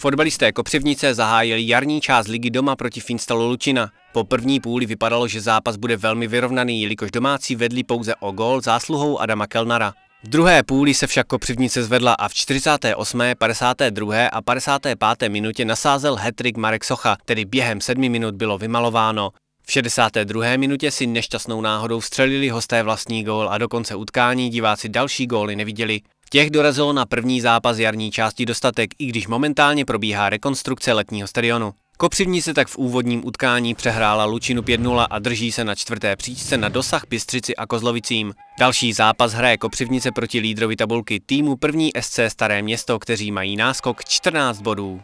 Fotbalisté Kopřivnice zahájili jarní část ligy doma proti Finstalu Lučina. Po první půli vypadalo, že zápas bude velmi vyrovnaný, jelikož domácí vedli pouze o gol zásluhou Adama Kelnara. V druhé půli se však Kopřivnice zvedla a v 48., 52. a 55. minutě nasázel hetrik Marek Socha, tedy během sedmi minut bylo vymalováno. V 62. minutě si nešťastnou náhodou vstřelili hosté vlastní gól a dokonce utkání diváci další góly neviděli. Těch dorazilo na první zápas jarní části dostatek, i když momentálně probíhá rekonstrukce letního stadionu. Kopřivní se tak v úvodním utkání přehrála Lučinu 5-0 a drží se na čtvrté příčce na dosah Pistřici a Kozlovicím. Další zápas hraje Kopřivnice proti lídrovi tabulky týmu první SC Staré město, kteří mají náskok 14 bodů.